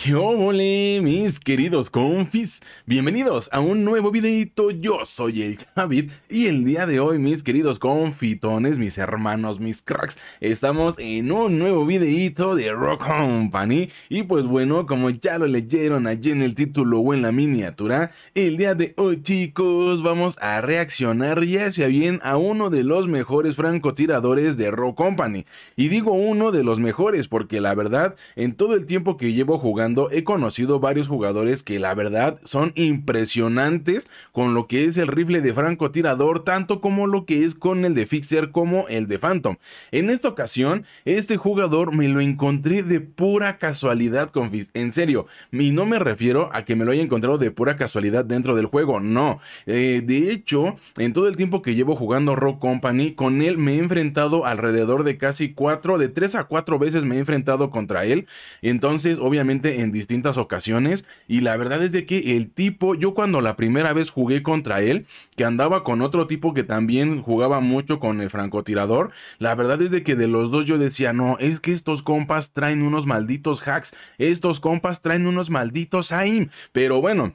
¡Qué hola, mis queridos confis! Bienvenidos a un nuevo videito, yo soy el Javid y el día de hoy, mis queridos confitones, mis hermanos, mis cracks, estamos en un nuevo videito de Rock Company y pues bueno, como ya lo leyeron allí en el título o en la miniatura, el día de hoy, chicos, vamos a reaccionar ya sea bien a uno de los mejores francotiradores de Rock Company y digo uno de los mejores porque la verdad, en todo el tiempo que llevo jugando he conocido varios jugadores que la verdad son impresionantes con lo que es el rifle de francotirador, tanto como lo que es con el de Fixer como el de Phantom. En esta ocasión, este jugador me lo encontré de pura casualidad, En serio, y no me refiero a que me lo haya encontrado de pura casualidad dentro del juego, no. Eh, de hecho, en todo el tiempo que llevo jugando Rock Company, con él me he enfrentado alrededor de casi 4, de 3 a 4 veces me he enfrentado contra él. Entonces, obviamente, en distintas ocasiones y la verdad es de que el tipo, yo cuando la primera vez jugué contra él, que andaba con otro tipo que también jugaba mucho con el francotirador, la verdad es de que de los dos yo decía, no, es que estos compas traen unos malditos hacks, estos compas traen unos malditos AIM, pero bueno.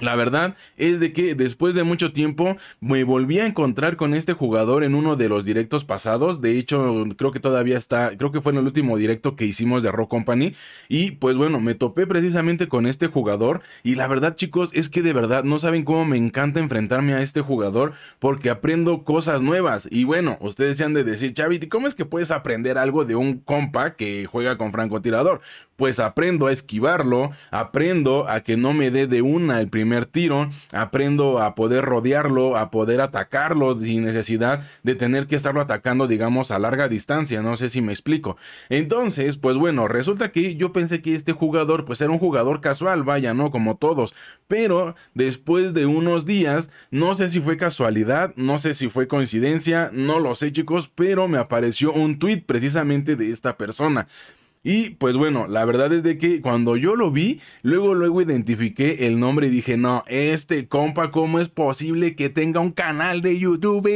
La verdad es de que después de mucho tiempo me volví a encontrar con este jugador en uno de los directos pasados. De hecho, creo que todavía está, creo que fue en el último directo que hicimos de Rock Company. Y pues bueno, me topé precisamente con este jugador. Y la verdad, chicos, es que de verdad no saben cómo me encanta enfrentarme a este jugador porque aprendo cosas nuevas. Y bueno, ustedes se han de decir, y ¿cómo es que puedes aprender algo de un compa que juega con francotirador? Pues aprendo a esquivarlo, aprendo a que no me dé de una el primer tiro, aprendo a poder rodearlo, a poder atacarlo sin necesidad de tener que estarlo atacando, digamos, a larga distancia, no sé si me explico. Entonces, pues bueno, resulta que yo pensé que este jugador pues era un jugador casual, vaya, ¿no? Como todos, pero después de unos días, no sé si fue casualidad, no sé si fue coincidencia, no lo sé chicos, pero me apareció un tweet precisamente de esta persona. Y pues bueno, la verdad es de que cuando yo lo vi, luego luego identifiqué el nombre y dije, no, este compa, ¿cómo es posible que tenga un canal de YouTube?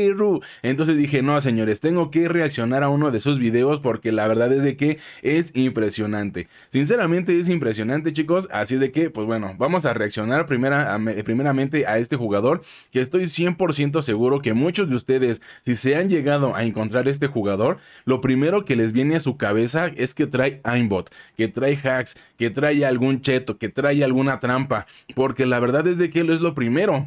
Entonces dije, no, señores, tengo que reaccionar a uno de sus videos porque la verdad es de que es impresionante. Sinceramente es impresionante, chicos, así de que, pues bueno, vamos a reaccionar primeramente a este jugador que estoy 100% seguro que muchos de ustedes, si se han llegado a encontrar este jugador, lo primero que les viene a su cabeza es que trae que trae hacks, que trae algún cheto, que trae alguna trampa, porque la verdad es de que lo es lo primero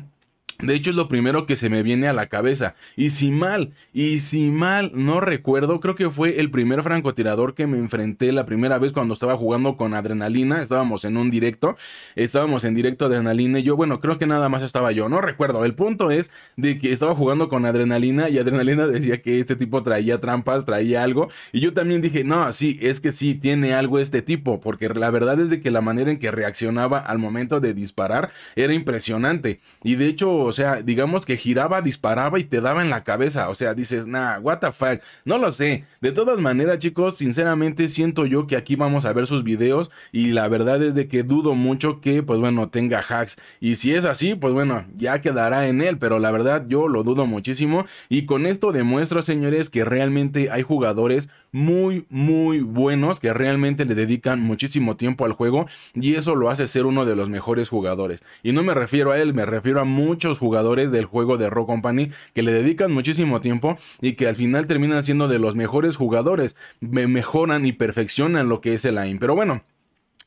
de hecho, es lo primero que se me viene a la cabeza. Y si mal, y si mal no recuerdo, creo que fue el primer francotirador que me enfrenté la primera vez cuando estaba jugando con adrenalina. Estábamos en un directo, estábamos en directo adrenalina. Y yo, bueno, creo que nada más estaba yo, no recuerdo. El punto es de que estaba jugando con adrenalina y adrenalina decía que este tipo traía trampas, traía algo. Y yo también dije, no, sí, es que sí, tiene algo este tipo. Porque la verdad es de que la manera en que reaccionaba al momento de disparar era impresionante. Y de hecho, o sea, digamos que giraba, disparaba y te daba en la cabeza, o sea, dices, nah, what the fuck, no lo sé. De todas maneras, chicos, sinceramente siento yo que aquí vamos a ver sus videos y la verdad es de que dudo mucho que, pues bueno, tenga hacks. Y si es así, pues bueno, ya quedará en él, pero la verdad yo lo dudo muchísimo. Y con esto Demuestro señores, que realmente hay jugadores muy, muy buenos que realmente le dedican muchísimo tiempo al juego y eso lo hace ser uno de los mejores jugadores. Y no me refiero a él, me refiero a muchos jugadores del juego de Rock Company que le dedican muchísimo tiempo y que al final terminan siendo de los mejores jugadores. Me mejoran y perfeccionan lo que es el AIM. Pero bueno.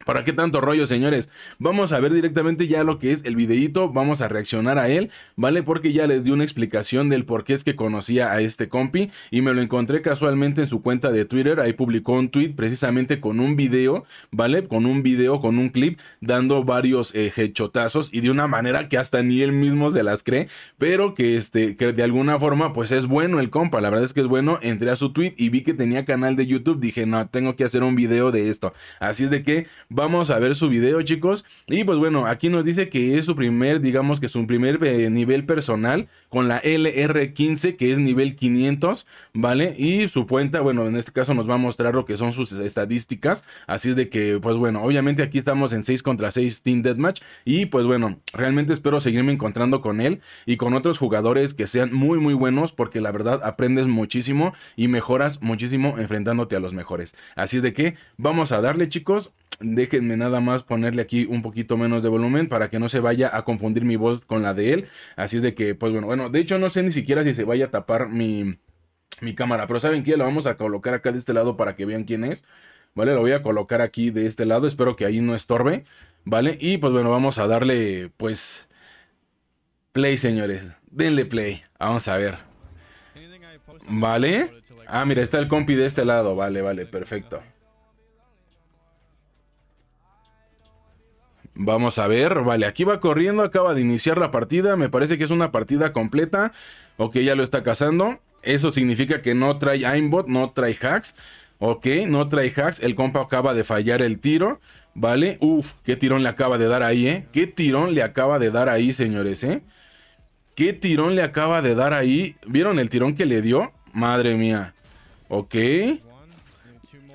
¿Para qué tanto rollo, señores? Vamos a ver directamente ya lo que es el videito vamos a reaccionar a él, ¿vale? Porque ya les di una explicación del por qué es que conocía a este compi y me lo encontré casualmente en su cuenta de Twitter, ahí publicó un tweet precisamente con un video, ¿vale? Con un video, con un clip, dando varios eh, hechotazos y de una manera que hasta ni él mismo se las cree, pero que, este, que de alguna forma pues es bueno el compa, la verdad es que es bueno, entré a su tweet y vi que tenía canal de YouTube, dije, no, tengo que hacer un video de esto, así es de que Vamos a ver su video, chicos. Y pues bueno, aquí nos dice que es su primer, digamos que es su primer eh, nivel personal con la LR15, que es nivel 500, ¿vale? Y su cuenta, bueno, en este caso nos va a mostrar lo que son sus estadísticas. Así es de que, pues bueno, obviamente aquí estamos en 6 contra 6 Team Deathmatch. Y pues bueno, realmente espero seguirme encontrando con él y con otros jugadores que sean muy, muy buenos, porque la verdad aprendes muchísimo y mejoras muchísimo enfrentándote a los mejores. Así es de que vamos a darle, chicos. Déjenme nada más ponerle aquí un poquito menos de volumen para que no se vaya a confundir mi voz con la de él. Así es de que, pues bueno, bueno, de hecho no sé ni siquiera si se vaya a tapar mi, mi cámara. Pero ¿saben qué? Lo vamos a colocar acá de este lado para que vean quién es. ¿Vale? Lo voy a colocar aquí de este lado. Espero que ahí no estorbe. ¿Vale? Y pues bueno, vamos a darle pues... Play, señores. Denle play. Vamos a ver. ¿Vale? Ah, mira, está el compi de este lado. Vale, vale, perfecto. Vamos a ver, vale, aquí va corriendo, acaba de iniciar la partida, me parece que es una partida completa. Ok, ya lo está cazando. Eso significa que no trae aimbot, no trae hacks. Ok, no trae hacks, el compa acaba de fallar el tiro, ¿vale? Uff, qué tirón le acaba de dar ahí, ¿eh? Qué tirón le acaba de dar ahí, señores, ¿eh? Qué tirón le acaba de dar ahí. ¿Vieron el tirón que le dio? Madre mía. Ok.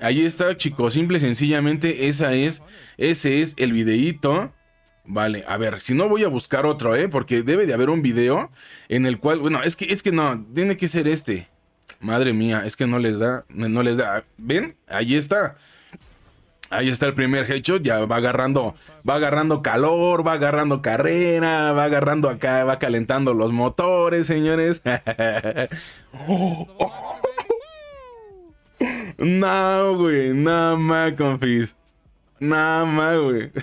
Ahí está, chicos. Simple, sencillamente, esa es, ese es el videíto. Vale, a ver, si no voy a buscar otro, ¿eh? Porque debe de haber un video en el cual, bueno, es que, es que no, tiene que ser este. Madre mía, es que no les da, no les da. ¿Ven? Ahí está. Ahí está el primer headshot, ya va agarrando, va agarrando calor, va agarrando carrera, va agarrando acá, va calentando los motores, señores. Oh, oh, oh. No, güey. Nada más, confis. Nada más, güey.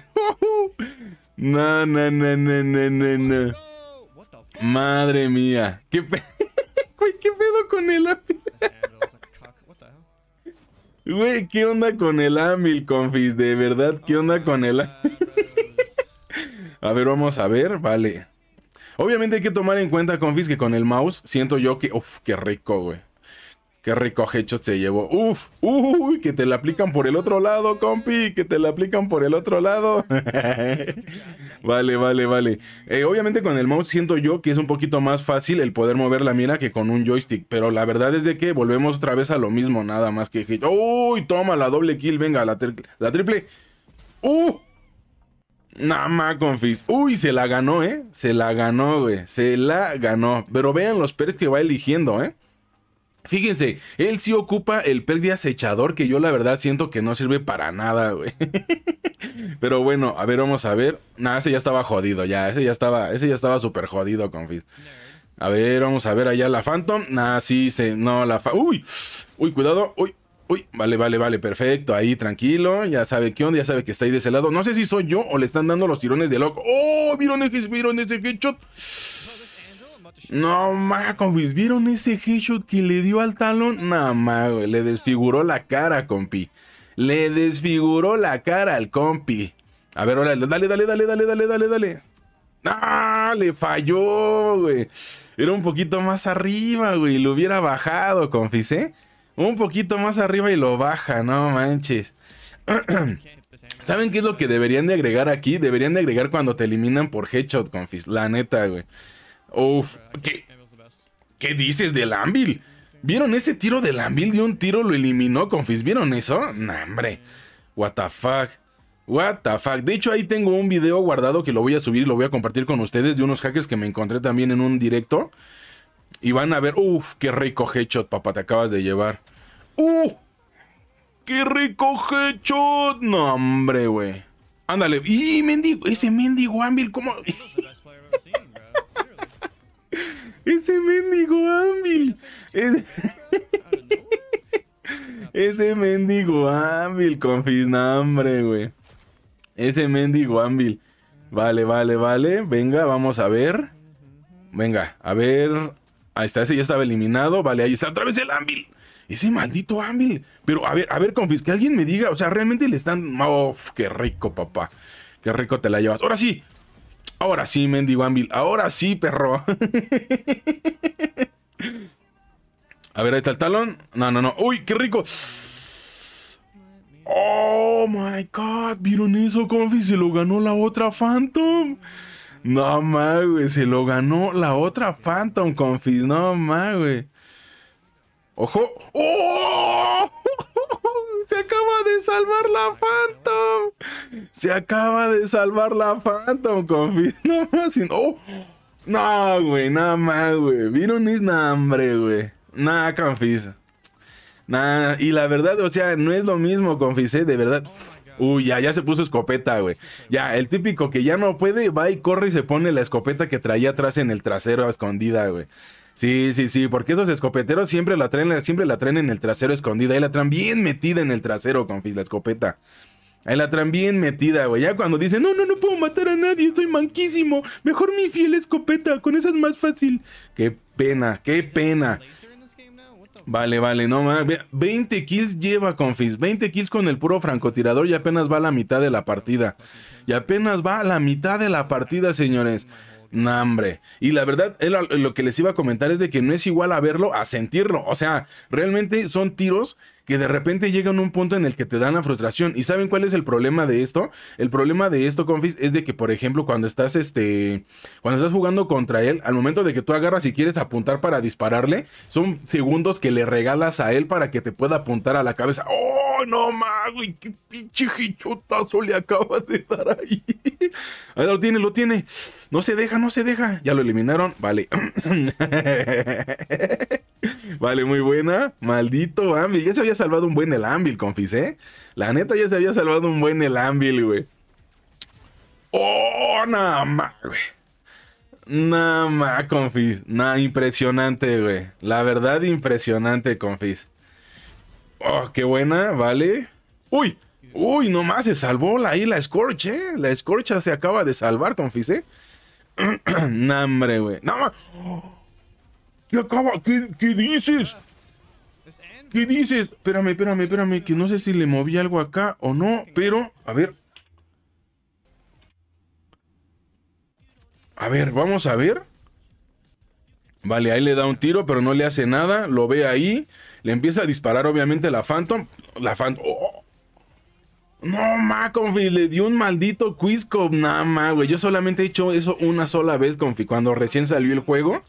No, no, no, no, no, no, Madre mía. ¿Qué, ¿qué pedo con el ámbil? güey, ¿qué onda con el ámbito, confis? De verdad, ¿qué onda con el amil? a ver, vamos a ver. Vale. Obviamente hay que tomar en cuenta, confis, que con el mouse siento yo que... Uf, qué rico, güey. Qué rico headshot se llevó. Uf, uy, que te la aplican por el otro lado, compi. Que te la aplican por el otro lado. vale, vale, vale. Eh, obviamente con el mouse siento yo que es un poquito más fácil el poder mover la mira que con un joystick. Pero la verdad es de que volvemos otra vez a lo mismo, nada más que Uy, toma la doble kill, venga, la, triple. Uh, Nada más, confis. Uy, se la ganó, ¿eh? Se la ganó, güey. Se la ganó. Pero vean los perks que va eligiendo, ¿eh? Fíjense, él sí ocupa el perk de acechador que yo la verdad siento que no sirve para nada, güey. Pero bueno, a ver, vamos a ver. Nah, ese ya estaba jodido, ya, ese ya estaba, ese ya estaba súper jodido, confis. A ver, vamos a ver allá la Phantom. Nah, sí, se, no, la fa Uy, uy, cuidado, uy, uy, vale, vale, vale, perfecto, ahí, tranquilo. Ya sabe qué onda, ya sabe que está ahí de ese lado. No sé si soy yo o le están dando los tirones de loco. ¡Oh! ¿Vieron ese, vieron ese headshot? No, mames, confis, ¿vieron ese headshot que le dio al talón? No, ma, le desfiguró la cara, compi. Le desfiguró la cara al compi. A ver, hola, dale, dale, dale, dale, dale, dale, dale. ¡Ah! Le falló, güey. Era un poquito más arriba, güey. Lo hubiera bajado, confis, ¿eh? Un poquito más arriba y lo baja, no manches. ¿Saben qué es lo que deberían de agregar aquí? Deberían de agregar cuando te eliminan por headshot, confis. La neta, güey. Uf, ¿qué, dices del Anvil? ¿Vieron ese tiro del Anvil? De un tiro lo eliminó, confis. ¿Vieron eso? Nah, hombre. What the fuck. What the fuck. De hecho, ahí tengo un video guardado que lo voy a subir y lo voy a compartir con ustedes de unos hackers que me encontré también en un directo. Y van a ver. Uf, qué rico headshot, papá. Te acabas de llevar. ¡Uf! ¡Uh! ¡Qué rico headshot! No, hombre, güey. Ándale. ¡Y, mendigo! Ese mendigo Anvil, ¿cómo? Ese mendigo ámbil Ese, mendigo Anvil confis. hambre, güey. Ese mendigo ámbil Vale, vale, vale. Venga, vamos a ver. Venga, a ver. Ahí está, ese ya estaba eliminado. Vale, ahí está otra vez el ámbil Ese maldito ámbil Pero a ver, a ver, confis, que alguien me diga. O sea, realmente le están. ¡Uf! qué rico, papá! Qué rico te la llevas. Ahora sí, Ahora sí, Mendy Vanville, Ahora sí, perro. A ver, ahí está el talón. No, no, no. ¡Uy, qué rico! ¡Oh, my God! ¿Vieron eso, Confis. Se lo ganó la otra Phantom. No, ma, güey. Se lo ganó la otra Phantom, Confis. No, ma, güey. ¡Ojo! ¡Oh! ¡Se acaba de salvar la Phantom! ¡Se acaba de salvar la Phantom! Confío. No más. ¡Oh! No, güey, nada más, güey. ¿Vieron es hambre, güey? Nada, confisa. nada, y la verdad, o sea, no es lo mismo, confisé, de verdad. Uy, ya, ya se puso escopeta, güey. Ya, el típico que ya no puede, va y corre y se pone la escopeta que traía atrás en el trasero a escondida, güey. Sí, sí, sí, porque esos escopeteros siempre la traen, siempre la traen en el trasero escondida. Ahí la traen bien metida en el trasero, confis, la escopeta. Ahí la traen bien metida, güey. Ya cuando dicen, no, no, no puedo matar a nadie, soy manquísimo. Mejor mi fiel escopeta, con esa es más fácil. Qué pena, qué pena. Vale, vale, no más. 20 kills lleva, confis. 20 kills con el puro francotirador y apenas va a la mitad de la partida. Y apenas va a la mitad de la partida, señores. No, hombre. Y la verdad, lo que les iba a comentar es de que no es igual a verlo a sentirlo. O sea, realmente son tiros que de repente llegan a un punto en el que te dan la frustración. ¿Y saben cuál es el problema de esto? El problema de esto, Confis, es de que, por ejemplo, cuando estás este. Cuando estás jugando contra él, al momento de que tú agarras y quieres apuntar para dispararle, son segundos que le regalas a él para que te pueda apuntar a la cabeza. ¡Oh, no mago! qué pinche hichotazo le acabas de dar ahí? ahí lo tiene, lo tiene. No se deja, no se deja. Ya lo eliminaron. Vale. vale, muy buena. Maldito, mami. ¿ah? Ya se había salvado un buen el Anvil, confis, ¿eh? La neta ya se había salvado un buen el Anvil, güey. ¡Oh, nada más, güey! Nada más, confis. Nada, impresionante, güey. La verdad, impresionante, confis. ¡Oh, qué buena! Vale. ¡Uy! ¡Uy, nomás se salvó la, ahí la Scorch, ¿eh? La Scorch se acaba de salvar, confis, ¿eh? ¡Nambre, güey! ¡Nada más! ¿Qué acaba? ¿Qué, ¿Qué, dices? ¿Qué dices? Espérame, espérame, espérame, que no sé si le moví algo acá o no, pero, a ver. A ver, vamos a ver. Vale, ahí le da un tiro, pero no le hace nada. Lo ve ahí. Le empieza a disparar, obviamente, la Phantom. La Phantom. Oh, oh. No, ma, confi, le dio un maldito Quizcop. Nada, más, güey. Yo solamente he hecho eso una sola vez, confi. Cuando recién salió el juego.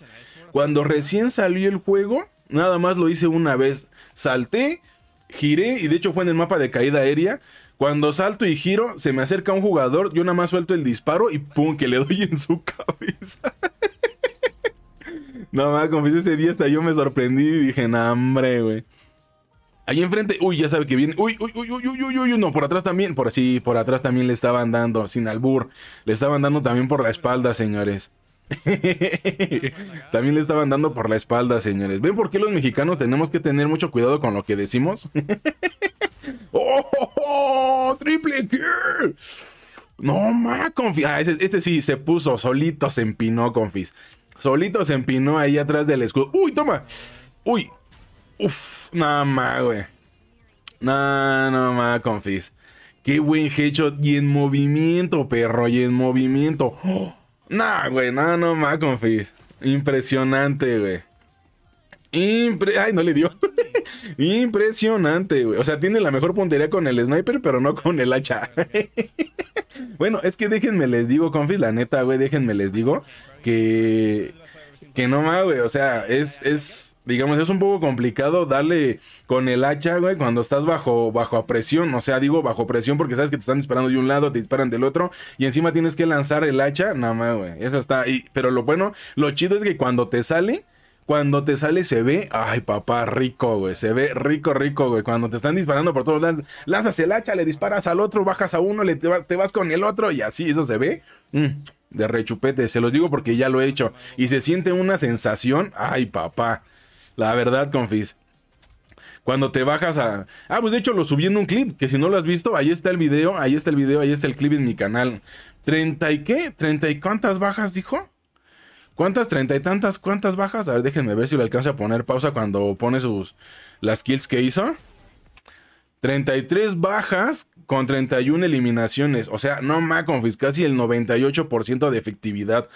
Cuando recién salió el juego, nada más lo hice una vez salté, giré y de hecho fue en el mapa de caída aérea. Cuando salto y giro, se me acerca un jugador, yo nada más suelto el disparo y ¡pum! que le doy en su cabeza. no más, confieso ese día hasta yo me sorprendí y dije, No hombre, güey. Ahí enfrente, uy, ya sabe que viene. Uy, uy, uy, uy, uy, uy, no, por atrás también. Por así, por atrás también le estaban dando, sin albur. Le estaban dando también por la espalda, señores. También le estaban dando por la espalda, señores. ¿Ven por qué los mexicanos tenemos que tener mucho cuidado con lo que decimos? ¡Oh, oh, ¡Oh, triple kill! No, más confis. Ah, este, sí, se puso solito, se empinó, confis. Solito se empinó ahí atrás del escudo. ¡Uy, toma! ¡Uy! ¡Uf! Nada más, güey. No, no, más confis. Qué buen headshot. Y en movimiento, perro. Y en movimiento. ¡Oh! No, güey, no, no más, confis. Impresionante, güey. Ay, no le dio. Impresionante, güey. O sea, tiene la mejor puntería con el sniper, pero no con el hacha. bueno, es que déjenme les digo, confis, la neta, güey, déjenme les digo que. Que no más, güey. O sea, es digamos, es un poco complicado darle con el hacha, güey, cuando estás bajo, bajo presión. O sea, digo bajo presión porque sabes que te están disparando de un lado, te disparan del otro. Y encima tienes que lanzar el hacha. Nada más, güey. Eso está. ahí. pero lo bueno, lo chido es que cuando te sale. Cuando te sale se ve, ay papá, rico, güey. Se ve rico, rico, güey. Cuando te están disparando por todos lados, lanzas el hacha, le disparas al otro, bajas a uno, le, te, vas con el otro y así, eso se ve. Mm, de rechupete. Se los digo porque ya lo he hecho. Y se siente una sensación. Ay, papá. La verdad, confis. Cuando te bajas a... Ah, pues de hecho lo subí en un clip, que si no lo has visto, ahí está el video, ahí está el video, ahí está el clip en mi canal. Treinta y qué? treinta y cuántas bajas dijo? ¿Cuántas? ¿Treinta y tantas? ¿Cuántas bajas? A ver, déjenme ver si le alcanzo a poner pausa cuando pone sus... las kills que hizo. 33 bajas con 31 eliminaciones. O sea, no más, confis, casi el 98% de efectividad.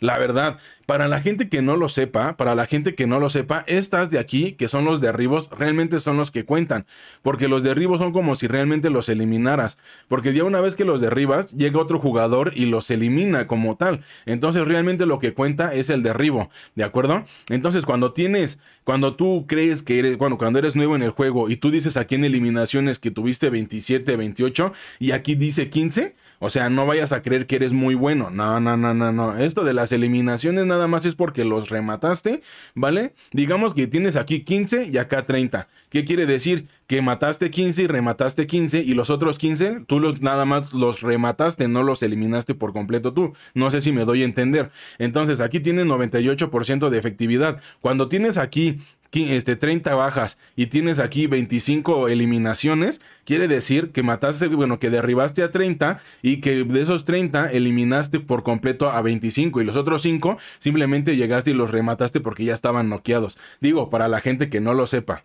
La verdad, para la gente que no lo sepa, para la gente que no lo sepa, estas de aquí, que son los derribos, realmente son los que cuentan. Porque los derribos son como si realmente los eliminaras. Porque ya una vez que los derribas, llega otro jugador y los elimina como tal. Entonces realmente lo que cuenta es el derribo, ¿de acuerdo? Entonces cuando tienes, cuando tú crees que eres, bueno, cuando eres nuevo en el juego y tú dices aquí en eliminaciones que tuviste 27, 28 y aquí dice 15 o sea, no vayas a creer que eres muy bueno. No, no, no, no, no. Esto de las eliminaciones nada más es porque los remataste, ¿vale? Digamos que tienes aquí 15 y acá 30. ¿Qué quiere decir? Que mataste 15 y remataste 15 y los otros 15 tú los, nada más los remataste, no los eliminaste por completo tú. No sé si me doy a entender. Entonces aquí tienes 98% de efectividad. Cuando tienes aquí este, 30 bajas y tienes aquí 25 eliminaciones, quiere decir que mataste, bueno, que derribaste a 30 y que de esos 30 eliminaste por completo a 25 y los otros 5 simplemente llegaste y los remataste porque ya estaban noqueados. Digo, para la gente que no lo sepa.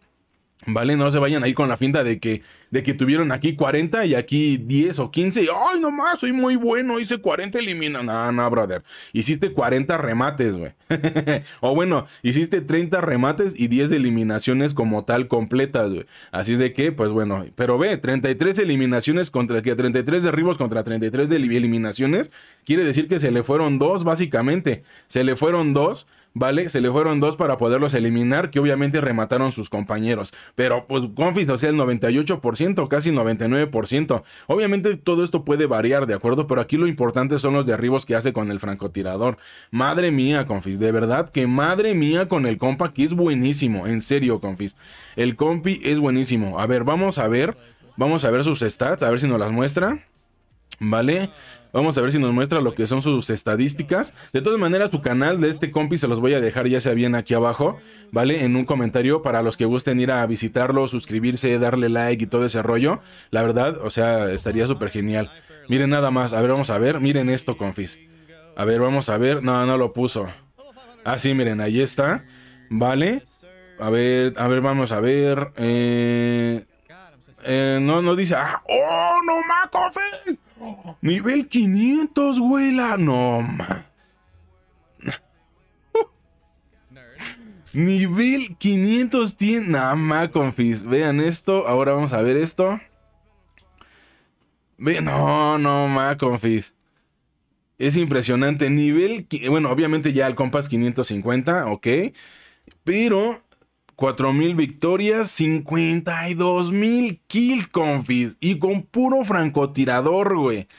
¿Vale? No se vayan ahí con la finta de que, de que tuvieron aquí 40 y aquí 10 o 15. ¡Ay, nomás! Soy muy bueno, hice 40, elimina. No, no, brother. Hiciste 40 remates, güey. o bueno, hiciste 30 remates y 10 eliminaciones como tal completas, güey. Así de que, pues bueno. Pero ve, 33 eliminaciones contra... Que 33 derribos contra 33 de eliminaciones. Quiere decir que se le fueron dos, básicamente. Se le fueron dos ¿vale? Se le fueron dos para poderlos eliminar, que obviamente remataron sus compañeros. Pero pues Confis sea, el 98%, casi 99%. Obviamente todo esto puede variar, ¿de acuerdo? Pero aquí lo importante son los derribos que hace con el francotirador. Madre mía, Confis, de verdad que madre mía con el compa que es buenísimo, en serio, Confis. El compi es buenísimo. A ver, vamos a ver, vamos a ver sus stats, a ver si nos las muestra. ¿Vale? Vamos a ver si nos muestra lo que son sus estadísticas. De todas maneras, su canal de este compi se los voy a dejar ya sea bien aquí abajo, ¿vale? En un comentario para los que gusten ir a visitarlo, suscribirse, darle like y todo ese rollo. La verdad, o sea, estaría súper genial. Miren nada más, a ver, vamos a ver. Miren esto, confis. A ver, vamos a ver. No, no lo puso. Ah, sí, miren, ahí está. Vale. A ver, a ver, vamos a ver. Eh, eh, no, no dice. Ah, ¡Oh, no, Macofe! Nivel 500, güey. La... No, ma. Nivel 500 tiene. Nada más, confis. Vean esto. Ahora vamos a ver esto. Ve... No, no, ma, confis. Es impresionante. Nivel. Bueno, obviamente ya el compás 550, ok. Pero 4000 victorias, 52000 kills, confis. Y con puro francotirador, güey.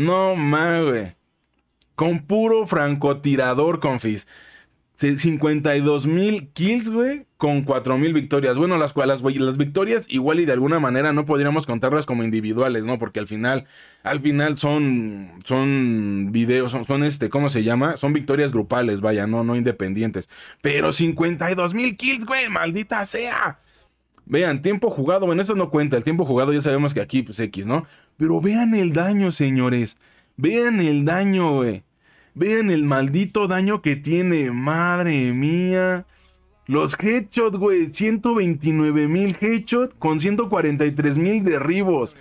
No mames, güey. Con puro francotirador, confis. 52.000 mil kills, güey, con 4.000 mil victorias. Bueno, las cuales, güey, las victorias igual y de alguna manera no podríamos contarlas como individuales, ¿no? Porque al final, al final son, son videos, son, son este, ¿cómo se llama? Son victorias grupales, vaya, no, no independientes. Pero 52 mil kills, güey, maldita sea. Vean, tiempo jugado, bueno, eso no cuenta, el tiempo jugado ya sabemos que aquí, pues X, ¿no? Pero vean el daño, señores. Vean el daño, güey. Vean el maldito daño que tiene, madre mía. Los headshots, güey, 129 mil headshots con 143 mil derribos.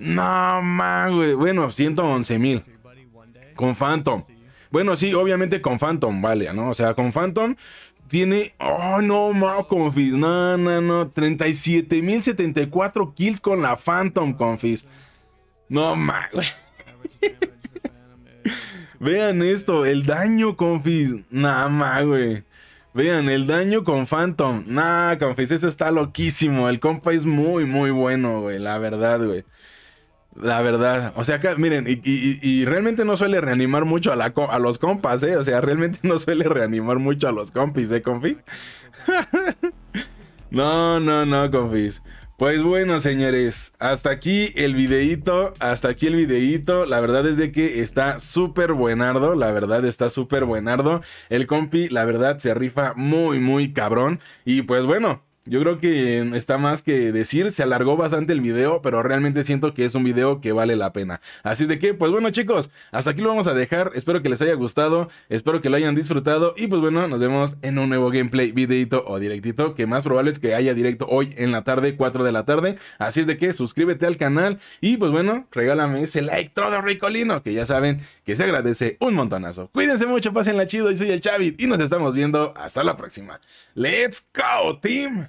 No, man, güey. Bueno, 111 mil. Con Phantom. Bueno, sí, obviamente con Phantom, vale, ¿no? O sea, con Phantom tiene, oh no, Mao Confis, no, no, no, 37.074 kills con la Phantom Confis. No, ma, güey. Vean esto, el daño Confis, nada más, güey. Vean, el daño con Phantom. Nah, Confis, eso está loquísimo. El compa es muy, muy bueno, güey. La verdad, güey. La verdad, o sea, miren, y, realmente no suele reanimar mucho a, los compas, ¿eh? O sea, realmente no suele reanimar mucho a los compis, ¿eh, confi? no, no, no, confis. Pues bueno, señores, hasta aquí el videíto, hasta aquí el videíto. La verdad es de que está súper buenardo, la verdad está súper buenardo. El compi, la verdad, se rifa muy, muy cabrón. Y pues bueno, yo creo que está más que decir, se alargó bastante el video, pero realmente siento que es un video que vale la pena. Así de que, pues bueno chicos, hasta aquí lo vamos a dejar, espero que les haya gustado, espero que lo hayan disfrutado y pues bueno, nos vemos en un nuevo gameplay, videito o directito, que más probable es que haya directo hoy en la tarde, 4 de la tarde. Así es de que suscríbete al canal y pues bueno, regálame ese like todo ricolino, que ya saben que se agradece un montonazo. Cuídense mucho, pasen la chido, y soy el Chavit y nos estamos viendo hasta la próxima. ¡Let's go, team!